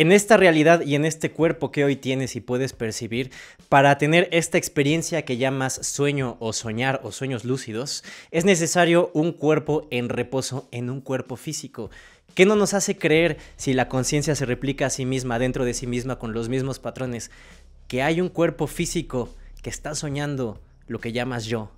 en esta realidad y en este cuerpo que hoy tienes y puedes percibir, para tener esta experiencia que llamas sueño o soñar o sueños lúcidos, es necesario un cuerpo en reposo, en un cuerpo físico. ¿Qué no nos hace creer si la conciencia se replica a sí misma, dentro de sí misma, con los mismos patrones, que hay un cuerpo físico que está soñando lo que llamas yo,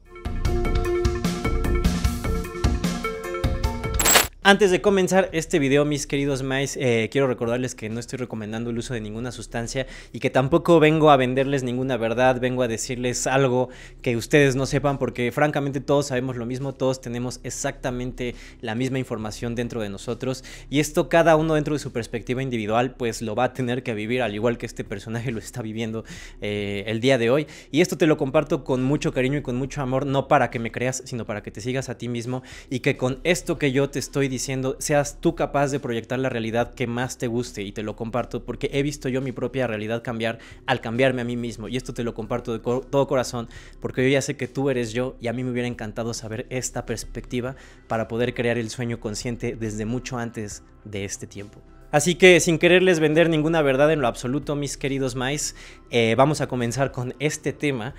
Antes de comenzar este video, mis queridos mais, eh, quiero recordarles que no estoy recomendando el uso de ninguna sustancia y que tampoco vengo a venderles ninguna verdad, vengo a decirles algo que ustedes no sepan porque francamente todos sabemos lo mismo, todos tenemos exactamente la misma información dentro de nosotros y esto cada uno dentro de su perspectiva individual pues lo va a tener que vivir al igual que este personaje lo está viviendo eh, el día de hoy y esto te lo comparto con mucho cariño y con mucho amor, no para que me creas, sino para que te sigas a ti mismo y que con esto que yo te estoy diciendo, seas tú capaz de proyectar la realidad que más te guste y te lo comparto porque he visto yo mi propia realidad cambiar al cambiarme a mí mismo y esto te lo comparto de todo corazón porque yo ya sé que tú eres yo y a mí me hubiera encantado saber esta perspectiva para poder crear el sueño consciente desde mucho antes de este tiempo. Así que sin quererles vender ninguna verdad en lo absoluto, mis queridos mais, eh, vamos a comenzar con este tema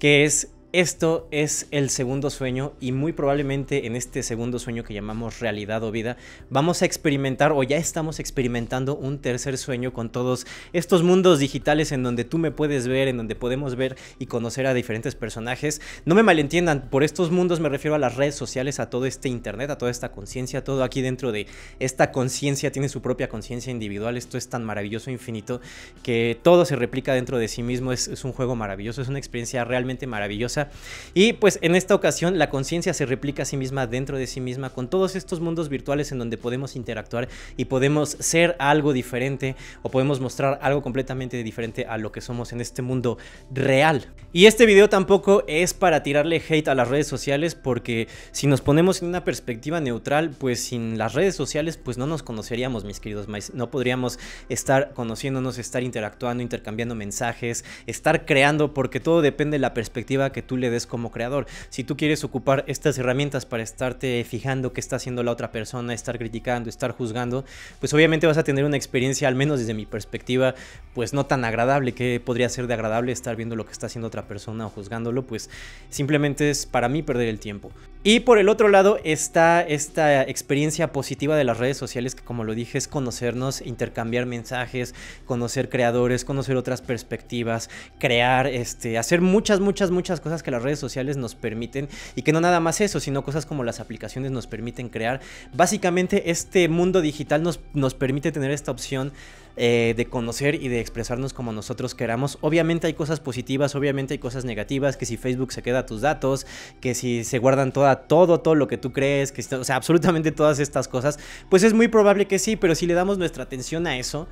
que es esto es el segundo sueño y muy probablemente en este segundo sueño que llamamos realidad o vida vamos a experimentar o ya estamos experimentando un tercer sueño con todos estos mundos digitales en donde tú me puedes ver, en donde podemos ver y conocer a diferentes personajes. No me malentiendan, por estos mundos me refiero a las redes sociales, a todo este internet, a toda esta conciencia, todo aquí dentro de esta conciencia tiene su propia conciencia individual. Esto es tan maravilloso, infinito, que todo se replica dentro de sí mismo. Es, es un juego maravilloso, es una experiencia realmente maravillosa y pues en esta ocasión la conciencia se replica a sí misma dentro de sí misma con todos estos mundos virtuales en donde podemos interactuar y podemos ser algo diferente o podemos mostrar algo completamente diferente a lo que somos en este mundo real. Y este video tampoco es para tirarle hate a las redes sociales porque si nos ponemos en una perspectiva neutral, pues sin las redes sociales pues no nos conoceríamos, mis queridos no podríamos estar conociéndonos, estar interactuando, intercambiando mensajes, estar creando porque todo depende de la perspectiva que tú le des como creador. Si tú quieres ocupar estas herramientas para estarte fijando qué está haciendo la otra persona, estar criticando, estar juzgando, pues obviamente vas a tener una experiencia, al menos desde mi perspectiva, pues no tan agradable, que podría ser de agradable estar viendo lo que está haciendo otra persona o juzgándolo, pues simplemente es para mí perder el tiempo. Y por el otro lado está esta experiencia positiva de las redes sociales, que como lo dije, es conocernos, intercambiar mensajes, conocer creadores, conocer otras perspectivas, crear, este, hacer muchas, muchas, muchas cosas que las redes sociales nos permiten. Y que no nada más eso, sino cosas como las aplicaciones nos permiten crear. Básicamente este mundo digital nos, nos permite tener esta opción eh, de conocer y de expresarnos como nosotros queramos. Obviamente hay cosas positivas, obviamente hay cosas negativas, que si Facebook se queda tus datos, que si se guardan toda, todo, todo lo que tú crees, que, o sea, absolutamente todas estas cosas, pues es muy probable que sí, pero si le damos nuestra atención a eso,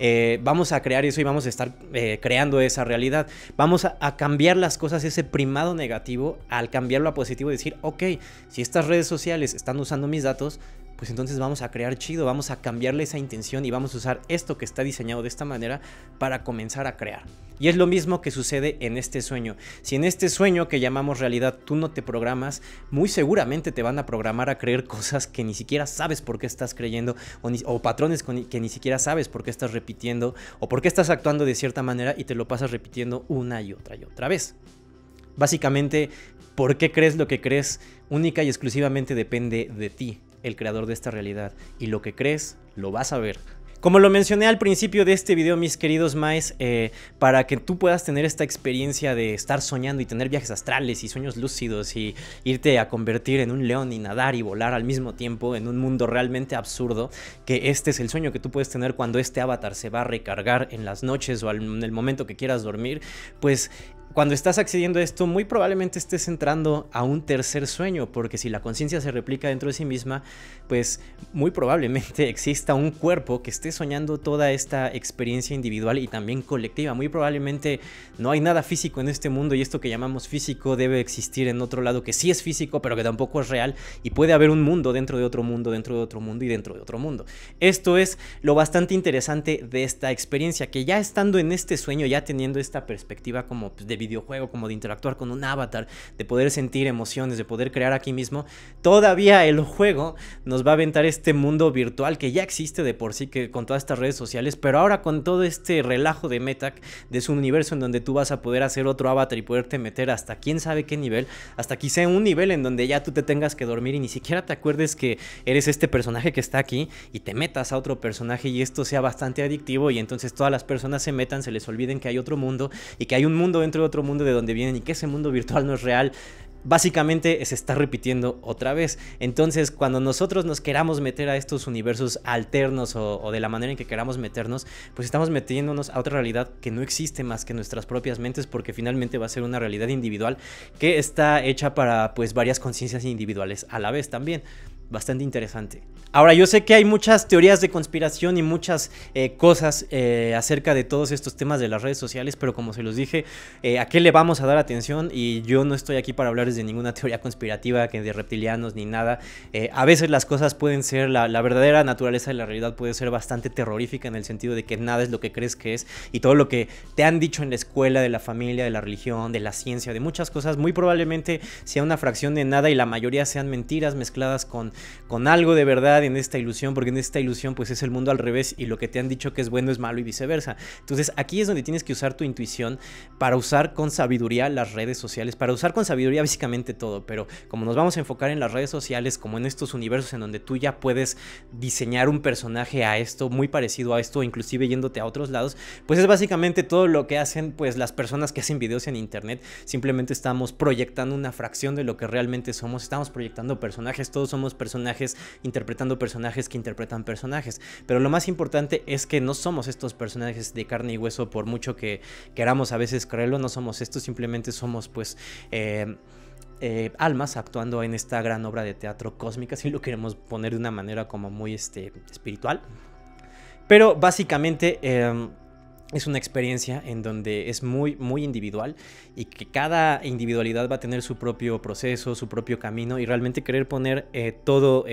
eh, vamos a crear eso y vamos a estar eh, creando esa realidad. Vamos a, a, cambiar las cosas, ese primado negativo, al cambiarlo a positivo y decir, ok, si estas redes sociales están usando mis datos, pues entonces vamos a crear chido, vamos a cambiarle esa intención y vamos a usar esto que está diseñado de esta manera para comenzar a crear. Y es lo mismo que sucede en este sueño. Si en este sueño que llamamos realidad tú no te programas, muy seguramente te van a programar a creer cosas que ni siquiera sabes por qué estás creyendo o, patrones que ni siquiera sabes por qué estás repitiendo o por qué estás actuando de cierta manera y te lo pasas repitiendo una y otra y otra vez. Básicamente, por qué crees lo que crees única y exclusivamente depende de ti el creador de esta realidad y lo que crees lo vas a ver. Como lo mencioné al principio de este video, mis queridos maes, eh, para que tú puedas tener esta experiencia de estar soñando y tener viajes astrales y sueños lúcidos y irte a convertir en un león y nadar y volar al mismo tiempo en un mundo realmente absurdo, que este es el sueño que tú puedes tener cuando este avatar se va a recargar en las noches o en el momento que quieras dormir, pues cuando estás accediendo a esto, muy probablemente estés entrando a un tercer sueño, porque si la conciencia se replica dentro de sí misma, pues muy probablemente exista un cuerpo que esté soñando toda esta experiencia individual y también colectiva. Muy probablemente no hay nada físico en este mundo y esto que llamamos físico debe existir en otro lado que sí es físico, pero que tampoco es real y puede haber un mundo dentro de otro mundo, dentro de otro mundo y dentro de otro mundo. Esto es lo bastante interesante de esta experiencia, que ya estando en este sueño, ya teniendo esta perspectiva como pues, de videojuego, como de interactuar con un avatar, de poder sentir emociones, de poder crear aquí mismo, todavía el juego nos va a aventar este mundo virtual que ya existe de por sí, que con todas estas redes sociales, pero ahora con todo este relajo de Meta, de su universo en donde tú vas a poder hacer otro avatar y poderte meter hasta quién sabe qué nivel, hasta quizá un nivel en donde ya tú te tengas que dormir y ni siquiera te acuerdes que eres este personaje que está aquí y te metas a otro personaje y esto sea bastante adictivo y entonces todas las personas se metan, se les olviden que hay otro mundo y que hay un mundo dentro de otro mundo de donde vienen y que ese mundo virtual no es real, básicamente se está repitiendo otra vez. Entonces, cuando nosotros nos queramos meter a estos universos alternos o, de la manera en que queramos meternos, pues estamos metiéndonos a otra realidad que no existe más que nuestras propias mentes, porque finalmente va a ser una realidad individual que está hecha para pues varias conciencias individuales a la vez también bastante interesante. Ahora, yo sé que hay muchas teorías de conspiración y muchas eh, cosas eh, acerca de todos estos temas de las redes sociales, pero como se los dije, eh, ¿a qué le vamos a dar atención? Y yo no estoy aquí para hablarles de ninguna teoría conspirativa, que de reptilianos ni nada. a veces las cosas pueden ser, la, verdadera naturaleza de la realidad puede ser bastante terrorífica en el sentido de que nada es lo que crees que es y todo lo que te han dicho en la escuela, de la familia, de la religión, de la ciencia, de muchas cosas, muy probablemente sea una fracción de nada y la mayoría sean mentiras mezcladas con con algo de verdad en esta ilusión, porque en esta ilusión pues es el mundo al revés y lo que te han dicho que es bueno es malo y viceversa. Entonces aquí es donde tienes que usar tu intuición para usar con sabiduría las redes sociales, para usar con sabiduría básicamente todo, pero como nos vamos a enfocar en las redes sociales, como en estos universos en donde tú ya puedes diseñar un personaje a esto, muy parecido a esto, inclusive yéndote a otros lados, pues es básicamente todo lo que hacen pues las personas que hacen videos en internet, simplemente estamos proyectando una fracción de lo que realmente somos, estamos proyectando personajes, todos somos personajes, personajes interpretando personajes que interpretan personajes. Pero lo más importante es que no somos estos personajes de carne y hueso por mucho que queramos a veces creerlo, no somos estos, simplemente somos pues... Eh, eh, almas actuando en esta gran obra de teatro cósmica, si lo queremos poner de una manera como muy este, espiritual. Pero básicamente... Em, es una experiencia en donde es muy, muy individual y que cada individualidad va a tener su propio proceso, su propio camino y realmente querer poner eh, todo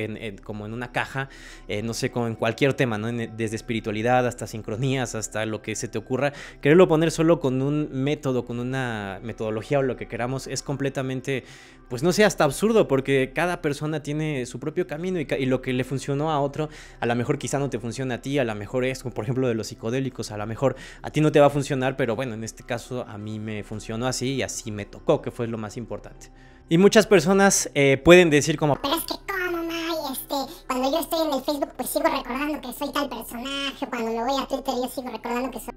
como en una caja, eh, no sé, con cualquier tema, ¿no? desde espiritualidad hasta sincronías, hasta lo que se te ocurra, quererlo poner solo con un método, con una metodología o lo que queramos es completamente, pues no sé, hasta absurdo porque cada persona tiene su propio camino y, lo que le funcionó a otro, a lo mejor quizá no te funciona a ti, a lo mejor es, como por ejemplo, de los psicodélicos, a lo mejor a ti no te va a funcionar, pero bueno, en este caso a mí me funcionó así y así me tocó, que fue lo más importante. Y muchas personas eh, pueden decir como, pero es que cómo, May, este, cuando yo estoy en el Facebook pues sigo recordando que soy tal personaje, cuando me voy a Twitter yo sigo recordando que soy...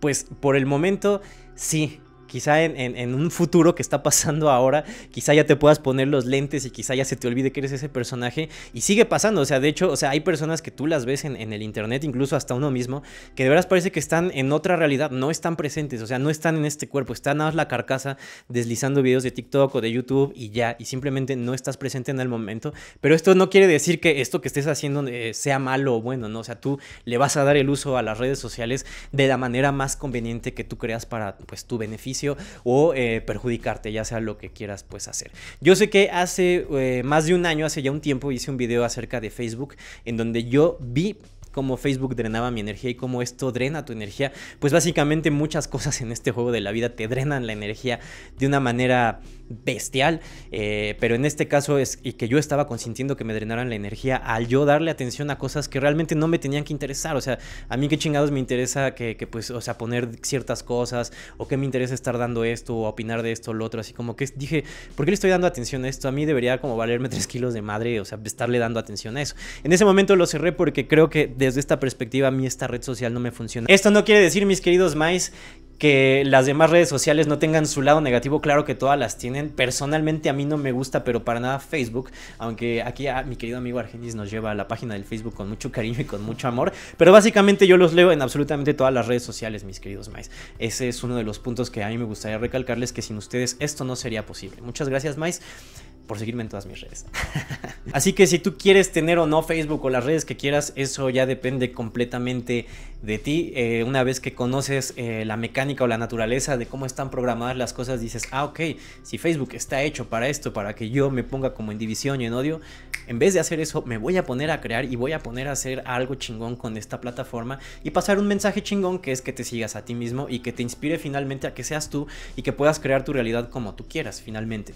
Pues por el momento sí, Quizá en, un futuro que está pasando ahora, quizá ya te puedas poner los lentes y quizá ya se te olvide que eres ese personaje. Y sigue pasando, o sea, de hecho, o sea, hay personas que tú las ves en, el internet, incluso hasta uno mismo, que de veras parece que están en otra realidad, no están presentes, o sea, no están en este cuerpo, están a la carcasa deslizando videos de TikTok o de YouTube y ya, y simplemente no estás presente en el momento. Pero esto no quiere decir que esto que estés haciendo eh, sea malo o bueno, ¿no? O sea, tú le vas a dar el uso a las redes sociales de la manera más conveniente que tú creas para, pues, tu beneficio o eh, perjudicarte, ya sea lo que quieras pues hacer. Yo sé que hace eh, más de un año, hace ya un tiempo, hice un video acerca de Facebook en donde yo vi cómo Facebook drenaba mi energía y cómo esto drena tu energía. Pues básicamente muchas cosas en este juego de la vida te drenan la energía de una manera bestial, eh, pero en este caso es y que yo estaba consintiendo que me drenaran la energía al yo darle atención a cosas que realmente no me tenían que interesar, o sea, a mí qué chingados me interesa que, pues, o sea, poner ciertas cosas o que me interesa estar dando esto o opinar de esto o lo otro, así como que dije, ¿por qué le estoy dando atención a esto? A mí debería como valerme 3 kilos de madre, o sea, estarle dando atención a eso. En ese momento lo cerré porque creo que desde esta perspectiva a mí esta red social no me funciona. Esto no quiere decir, mis queridos mais, que las demás redes sociales no tengan su lado negativo, claro que todas las tienen. Personalmente a mí no me gusta, pero para nada Facebook, aunque aquí a mi querido amigo Argenis nos lleva a la página del Facebook con mucho cariño y con mucho amor, pero básicamente yo los leo en absolutamente todas las redes sociales, mis queridos Mais. Ese es uno de los puntos que a mí me gustaría recalcarles que sin ustedes esto no sería posible. Muchas gracias, Mais por seguirme en todas mis redes. Así que si tú quieres tener o no Facebook o las redes que quieras, eso ya depende completamente de ti. Eh, una vez que conoces eh, la mecánica o la naturaleza de cómo están programadas las cosas, dices, ah, ok, si Facebook está hecho para esto, para que yo me ponga como en división y en odio, en vez de hacer eso, me voy a poner a crear y voy a poner a hacer algo chingón con esta plataforma y pasar un mensaje chingón que es que te sigas a ti mismo y que te inspire finalmente a que seas tú y que puedas crear tu realidad como tú quieras finalmente.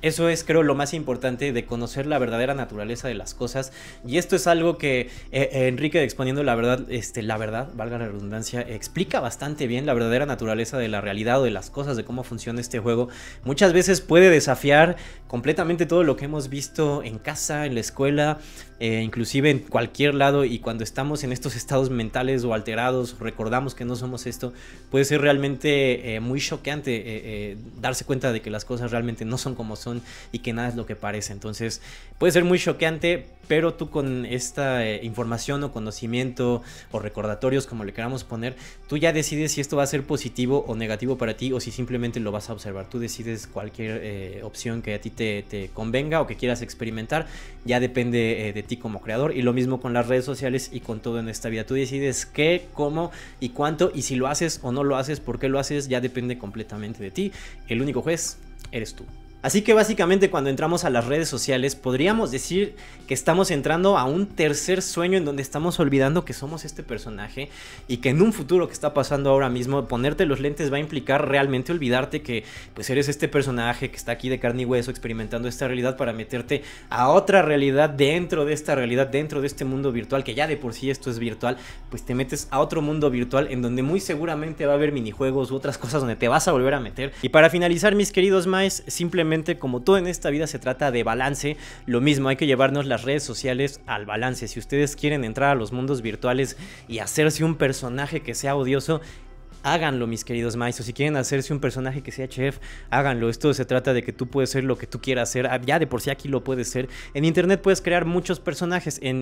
Eso es creo lo más importante de conocer la verdadera naturaleza de las cosas y esto es algo que eh, eh, Enrique exponiendo la verdad, este, la verdad, valga la redundancia, explica bastante bien la verdadera naturaleza de la realidad o de las cosas, de cómo funciona este juego. Muchas veces puede desafiar completamente todo lo que hemos visto en casa, en la escuela, eh, inclusive en cualquier lado y cuando estamos en estos estados mentales o alterados, recordamos que no somos esto, puede ser realmente muy choqueante darse cuenta de que las cosas realmente no son como son y que nada es lo que parece. Entonces puede ser muy choqueante, pero tú con esta eh, información o conocimiento o recordatorios, como le queramos poner, tú ya decides si esto va a ser positivo o negativo para ti o si simplemente lo vas a observar. Tú decides cualquier eh, opción que a ti te, convenga o que quieras experimentar, ya depende eh, de ti como creador. Y lo mismo con las redes sociales y con todo en esta vida. Tú decides qué, cómo y cuánto y si lo haces o no lo haces, por qué lo haces, ya depende completamente de ti. El único juez eres tú. Así que básicamente cuando entramos a las redes sociales podríamos decir que estamos entrando a un tercer sueño en donde estamos olvidando que somos este personaje y que en un futuro que está pasando ahora mismo ponerte los lentes va a implicar realmente olvidarte que pues eres este personaje que está aquí de carne y hueso experimentando esta realidad para meterte a otra realidad dentro de esta realidad, dentro de este mundo virtual que ya de por sí esto es virtual, pues te metes a otro mundo virtual en donde muy seguramente va a haber minijuegos u otras cosas donde te vas a volver a meter. Y para finalizar mis queridos maes, simplemente como todo en esta vida se trata de balance, lo mismo hay que llevarnos las redes sociales al balance. Si ustedes quieren entrar a los mundos virtuales y hacerse un personaje que sea odioso, háganlo, mis queridos maestros. Si quieren hacerse un personaje que sea chef, háganlo. Esto se trata de que tú puedes ser lo que tú quieras ser. Ah, ya de por sí aquí lo puedes ser. En internet puedes crear muchos personajes. En,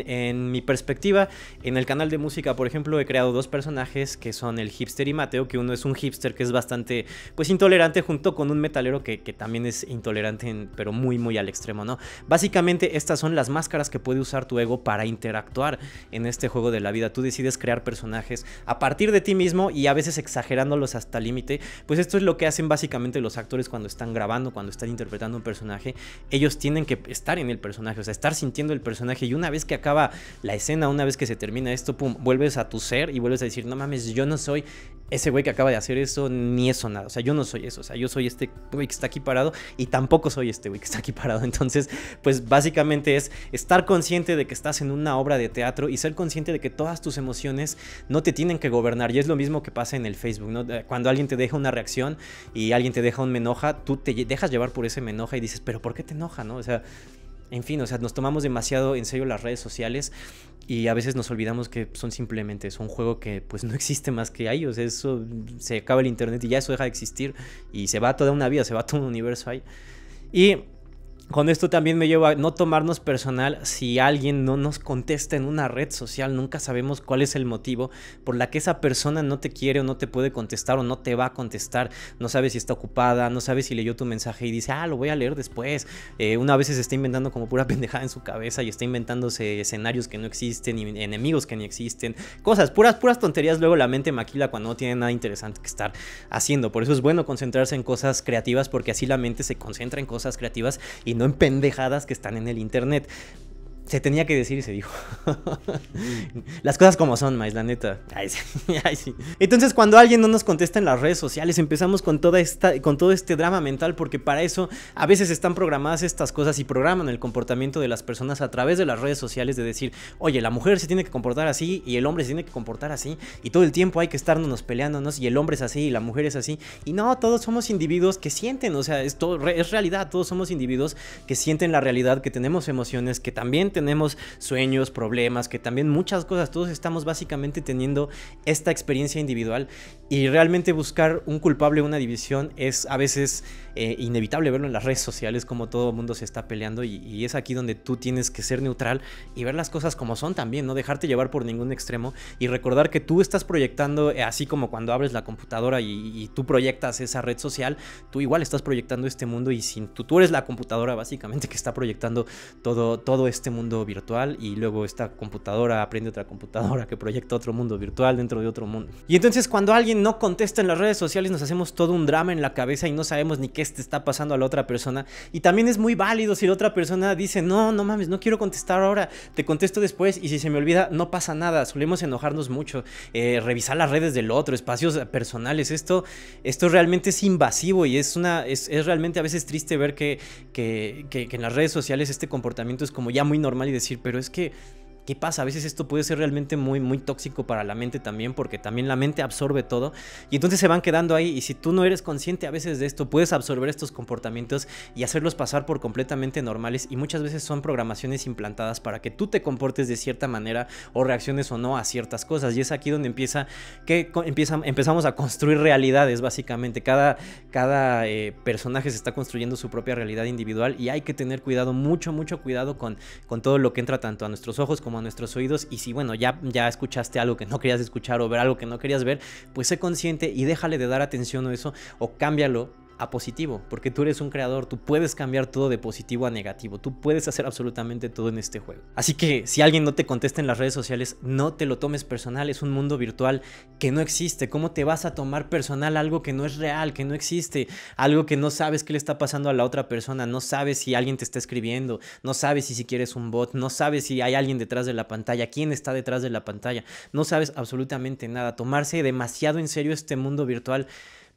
mi perspectiva, en el canal de música, por ejemplo, he creado dos personajes que son el hipster y Mateo, que uno es un hipster que es bastante, pues, intolerante junto con un metalero que, también es intolerante, pero muy, muy al extremo, ¿no? Básicamente estas son las máscaras que puede usar tu ego para interactuar en este juego de la vida. Tú decides crear personajes a partir de ti mismo y a veces se exagerándolos hasta límite, pues esto es lo que hacen básicamente los actores cuando están grabando, cuando están interpretando un personaje, ellos tienen que estar en el personaje, o sea, estar sintiendo el personaje y una vez que acaba la escena, una vez que se termina esto, pum, vuelves a tu ser y vuelves a decir, no mames, yo no soy ese güey que acaba de hacer eso, ni eso nada, o sea, yo no soy eso, o sea, yo soy este güey que está aquí parado y tampoco soy este güey que está aquí parado, entonces, pues básicamente es estar consciente de que estás en una obra de teatro y ser consciente de que todas tus emociones no te tienen que gobernar y es lo mismo que pasa en el Facebook, ¿no? Eh, cuando alguien te deja una reacción y alguien te deja un menoja, enoja, tú te dejas llevar por ese menoja enoja y dices, pero ¿por qué te enoja, no? O sea, en fin, o sea, nos tomamos demasiado en serio las redes sociales y a veces nos olvidamos que son simplemente es un juego que pues no existe más que ahí, o sea, Eso se acaba el internet y ya eso deja de existir y se va toda una vida, se va todo un universo ahí. Y con esto también me llevo a no tomarnos personal si alguien no nos contesta en una red social, nunca sabemos cuál es el motivo por la que esa persona no te quiere o no te puede contestar o no te va a contestar, no sabes si está ocupada, no sabes si leyó tu mensaje y dice, ah, lo voy a leer después, eh, una vez se está inventando como pura pendejada en su cabeza y está inventándose escenarios que no existen y enemigos que ni existen, cosas, puras, puras tonterías, luego la mente maquila cuando no tiene nada interesante que estar haciendo, por eso es bueno concentrarse en cosas creativas porque así la mente se concentra en cosas creativas y no en pendejadas que están en el Internet se tenía que decir y se dijo. las cosas como son, mais, la neta. Ay, sí, Entonces, cuando alguien no nos contesta en las redes sociales, empezamos con, toda esta, con todo este drama mental, porque para eso a veces están programadas estas cosas y programan el comportamiento de las personas a través de las redes sociales de decir, oye, la mujer se tiene que comportar así y el hombre se tiene que comportar así, y todo el tiempo hay que estarnos peleándonos, y el hombre es así y la mujer es así. Y no, todos somos individuos que sienten, o sea, es, todo, es realidad, todos somos individuos que sienten la realidad, que tenemos emociones, que también tenemos sueños, problemas, que también muchas cosas, todos estamos básicamente teniendo esta experiencia individual y realmente buscar un culpable, una división es a veces eh, inevitable verlo en las redes sociales como todo el mundo se está peleando y, es aquí donde tú tienes que ser neutral y ver las cosas como son también, no dejarte llevar por ningún extremo y recordar que tú estás proyectando, eh, así como cuando abres la computadora y, tú proyectas esa red social, tú igual estás proyectando este mundo y sin, tú, tú eres la computadora básicamente que está proyectando todo, todo este mundo virtual y luego esta computadora aprende otra computadora que proyecta otro mundo virtual dentro de otro mundo. Y entonces cuando alguien no contesta en las redes sociales nos hacemos todo un drama en la cabeza y no sabemos ni qué está pasando a la otra persona. Y también es muy válido si la otra persona dice, no, no mames, no quiero contestar ahora, te contesto después y si se me olvida, no pasa nada, solemos enojarnos mucho, eh, revisar las redes del otro, espacios personales, esto, esto realmente es invasivo y es, una, es, realmente a veces triste ver que, que, que en las redes sociales este comportamiento es como ya muy normal mal y decir, pero es que ¿qué pasa? A veces esto puede ser realmente muy, muy tóxico para la mente también, porque también la mente absorbe todo y entonces se van quedando ahí. Y si tú no eres consciente a veces de esto, puedes absorber estos comportamientos y hacerlos pasar por completamente normales. Y muchas veces son programaciones implantadas para que tú te comportes de cierta manera o reacciones o no a ciertas cosas. Y es aquí donde empieza que empezamos a construir realidades, básicamente. Cada, cada eh, personaje se está construyendo su propia realidad individual y hay que tener cuidado, mucho, mucho cuidado con, con todo lo que entra tanto a nuestros ojos como a nuestros oídos. Y si, bueno, ya, ya escuchaste algo que no querías escuchar o ver algo que no querías ver, pues sé consciente y déjale de dar atención a eso o cámbialo a positivo, porque tú eres un creador, tú puedes cambiar todo de positivo a negativo, tú puedes hacer absolutamente todo en este juego. Así que si alguien no te contesta en las redes sociales, no te lo tomes personal, es un mundo virtual que no existe, ¿cómo te vas a tomar personal algo que no es real, que no existe, algo que no sabes qué le está pasando a la otra persona, no sabes si alguien te está escribiendo, no sabes si si quieres un bot, no sabes si hay alguien detrás de la pantalla, quién está detrás de la pantalla, no sabes absolutamente nada, tomarse demasiado en serio este mundo virtual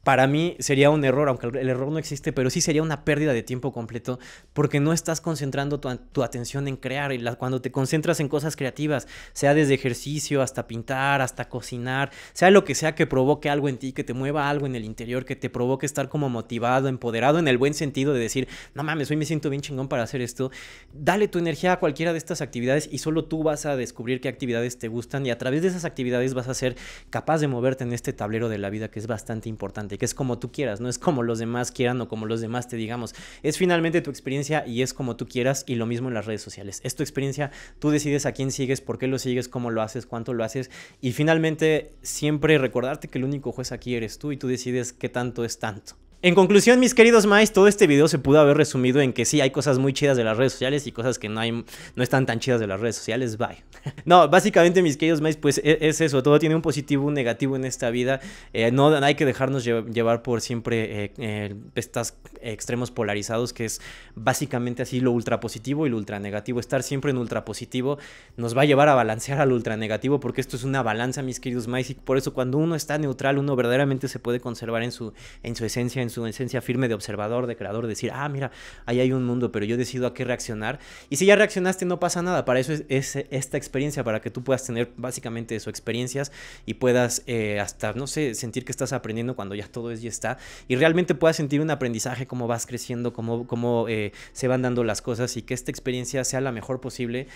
para mí sería un error, aunque el error no existe, pero sí sería una pérdida de tiempo completo porque no estás concentrando tu, atención en crear. Y cuando te concentras en cosas creativas, sea desde ejercicio hasta pintar, hasta cocinar, sea lo que sea que provoque algo en ti, que te mueva algo en el interior, que te provoque estar como motivado, empoderado en el buen sentido de decir, no mames, hoy me siento bien chingón para hacer esto. Dale tu energía a cualquiera de estas actividades y solo tú vas a descubrir qué actividades te gustan y a través de esas actividades vas a ser capaz de moverte en este tablero de la vida que es bastante importante que es como tú quieras, no es como los demás quieran o como los demás te digamos. Es finalmente tu experiencia y es como tú quieras y lo mismo en las redes sociales. Es tu experiencia, tú decides a quién sigues, por qué lo sigues, cómo lo haces, cuánto lo haces y finalmente siempre recordarte que el único juez aquí eres tú y tú decides qué tanto es tanto. En conclusión, mis queridos maes, todo este video se pudo haber resumido en que sí, hay cosas muy chidas de las redes sociales y cosas que no, hay, no están tan chidas de las redes sociales, bye. no, básicamente, mis queridos maes, pues e, es, eso, todo tiene un positivo, un negativo en esta vida. Eh, no hay que dejarnos llevar por siempre eh, estos extremos polarizados, que es básicamente así lo ultra positivo y lo ultra negativo. Estar siempre en ultra positivo nos va a llevar a balancear al ultra negativo, porque esto es una balanza, mis queridos maes, y por eso cuando uno está neutral, uno verdaderamente se puede conservar en su, en su esencia, en su esencia firme de observador, de creador, decir, ah, mira, ahí hay un mundo, pero yo decido a qué reaccionar. Y si ya reaccionaste, no pasa nada. Para eso es, esta experiencia, para que tú puedas tener básicamente eso, experiencias y puedas eh, hasta, no sé, sentir que estás aprendiendo cuando ya todo es y está. Y realmente puedas sentir un aprendizaje, cómo vas creciendo, cómo, cómo eh, se van dando las cosas y que esta experiencia sea la mejor posible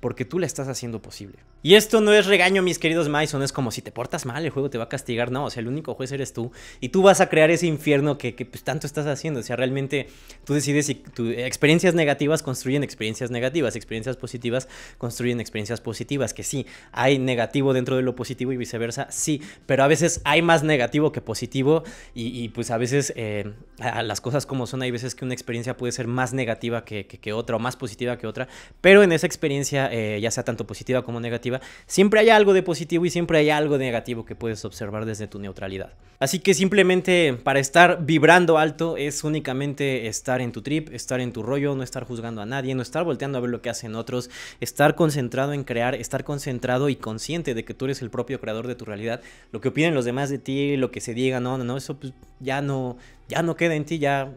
porque tú la estás haciendo posible. Y esto no es regaño, mis queridos Mason, es como si te portas mal, el juego te va a castigar, no, o sea, el único juez eres tú y tú vas a crear ese infierno que, pues, tanto estás haciendo, o sea, realmente tú decides si eh, experiencias negativas construyen experiencias negativas, experiencias positivas construyen experiencias positivas, que sí, hay negativo dentro de lo positivo y viceversa, sí, pero a veces hay más negativo que positivo y, pues a veces eh, las cosas como son, hay veces que una experiencia puede ser más negativa que otra o más positiva que otra, pero en esa experiencia eh, ya sea tanto positiva como negativa, siempre hay algo de positivo y siempre hay algo de negativo que puedes observar desde tu neutralidad. Así que simplemente para estar vibrando alto es únicamente estar en tu trip, estar en tu rollo, no estar juzgando a nadie, no estar volteando a ver lo que hacen otros, estar concentrado en crear, estar concentrado y consciente de que tú eres el propio creador de tu realidad, lo que opinen los demás de ti, lo que se diga, no, no, no, eso pues, ya no, ya no queda en ti, ya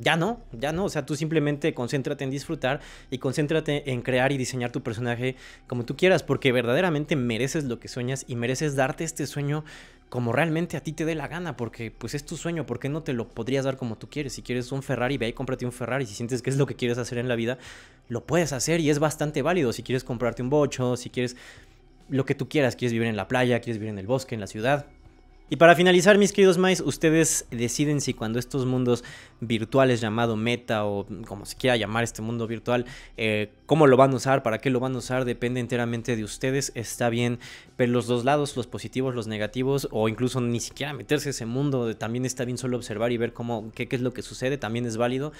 ya no, ya no. O sea, tú simplemente concéntrate en disfrutar y concéntrate en crear y diseñar tu personaje como tú quieras, porque verdaderamente mereces lo que sueñas y mereces darte este sueño como realmente a ti te dé la gana, porque pues es tu sueño, ¿por qué no te lo podrías dar como tú quieres? Si quieres un Ferrari, ve y cómprate un Ferrari. Si sientes que es lo que quieres hacer en la vida, lo puedes hacer y es bastante válido. Si quieres comprarte un bocho, si quieres lo que tú quieras, quieres vivir en la playa, quieres vivir en el bosque, en la ciudad, y para finalizar, mis queridos Mice, ustedes deciden si cuando estos mundos virtuales llamado meta o como se quiera llamar este mundo virtual, eh, cómo lo van a usar, para qué lo van a usar, depende enteramente de ustedes. Está bien pero los dos lados, los positivos, los negativos, o incluso ni siquiera meterse a ese mundo. También está bien solo observar y ver cómo, qué es lo que sucede, también es válido.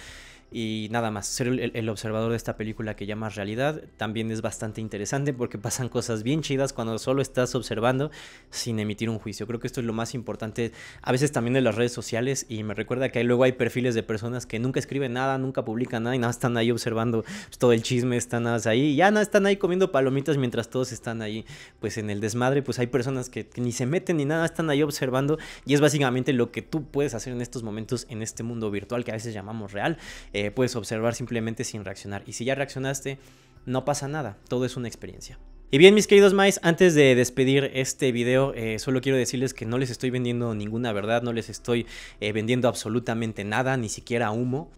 Y nada más, ser el, observador de esta película que llamas realidad también es bastante interesante porque pasan cosas bien chidas cuando solo estás observando sin emitir un juicio. Creo que esto es lo más importante a veces también en las redes sociales y me recuerda que luego hay perfiles de personas que nunca escriben nada, nunca publican nada y nada, están ahí observando pues, todo el chisme, están nada ahí ya nada están ahí comiendo palomitas mientras todos están ahí pues en el desmadre. Pues hay personas que, ni se meten ni nada, están ahí observando y es básicamente lo que tú puedes hacer en estos momentos en este mundo virtual que a veces llamamos real. Eh, puedes observar simplemente sin reaccionar. Y si ya reaccionaste, no pasa nada, todo es una experiencia. Y bien, mis queridos mais, antes de despedir este video, eh, solo quiero decirles que no les estoy vendiendo ninguna verdad, no les estoy eh, vendiendo absolutamente nada, ni siquiera humo.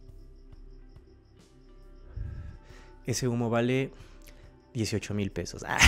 Ese humo vale 18 mil pesos. Ah.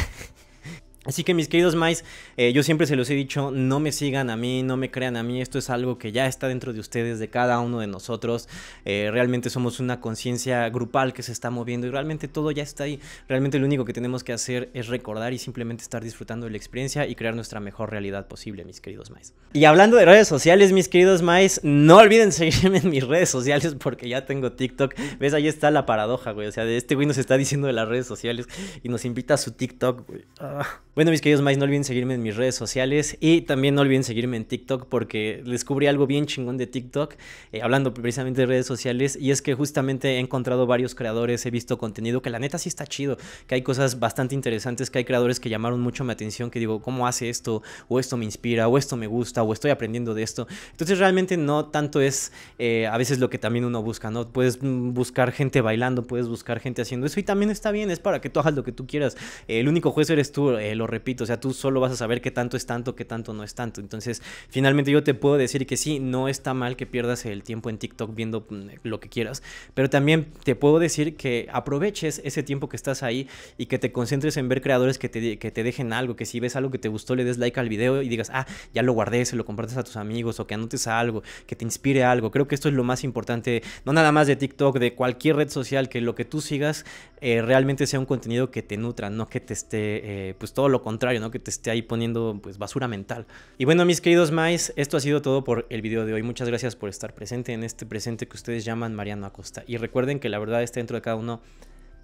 Así que mis queridos mais, eh, yo siempre se los he dicho, no me sigan a mí, no me crean a mí, esto es algo que ya está dentro de ustedes, de cada uno de nosotros. Eh, realmente somos una conciencia grupal que se está moviendo y realmente todo ya está ahí. Realmente lo único que tenemos que hacer es recordar y simplemente estar disfrutando de la experiencia y crear nuestra mejor realidad posible, mis queridos mais. Y hablando de redes sociales, mis queridos mais, no olviden seguirme en mis redes sociales porque ya tengo TikTok. Ves, ahí está la paradoja, güey. O sea, de este güey nos está diciendo de las redes sociales y nos invita a su TikTok, güey. Ah. Bueno, mis queridos más, no olviden seguirme en mis redes sociales y también no olviden seguirme en TikTok porque descubrí algo bien chingón de TikTok, eh, hablando precisamente de redes sociales, y es que justamente he encontrado varios creadores, he visto contenido que la neta sí está chido, que hay cosas bastante interesantes, que hay creadores que llamaron mucho mi atención, que digo, ¿cómo hace esto? O esto me inspira, o esto me gusta, o estoy aprendiendo de esto. Entonces realmente no tanto es eh, a veces lo que también uno busca, ¿no? Puedes buscar gente bailando, puedes buscar gente haciendo eso y también está bien, es para que tú hagas lo que tú quieras. el único juez eres tú, el lo repito, o sea, tú solo vas a saber qué tanto es tanto, qué tanto no es tanto. Entonces, finalmente yo te puedo decir que sí, no está mal que pierdas el tiempo en TikTok viendo mm, lo que quieras, pero también te puedo decir que aproveches ese tiempo que estás ahí y que te concentres en ver creadores que te, que te dejen algo, que si ves algo que te gustó, le des like al video y digas, ah, ya lo guardé, se lo compartes a tus amigos o que anotes algo, que te inspire algo. Creo que esto es lo más importante, no nada más de TikTok, de cualquier red social, que lo que tú sigas eh, realmente sea un contenido que te nutra, no que te esté, eh, pues todo lo contrario, ¿no? Que te esté ahí poniendo pues basura mental. Y bueno, mis queridos mais esto ha sido todo por el video de hoy. Muchas gracias por estar presente en este presente que ustedes llaman Mariano Acosta. Y recuerden que la verdad está dentro de cada uno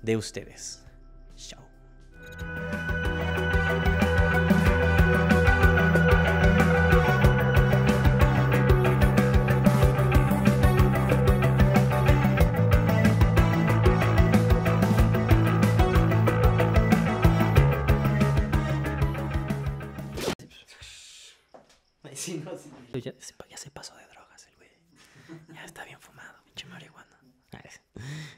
de ustedes. Chao. ya, ya se pasó de drogas el güey. Ya está bien fumado, pinche marihuana. Ah,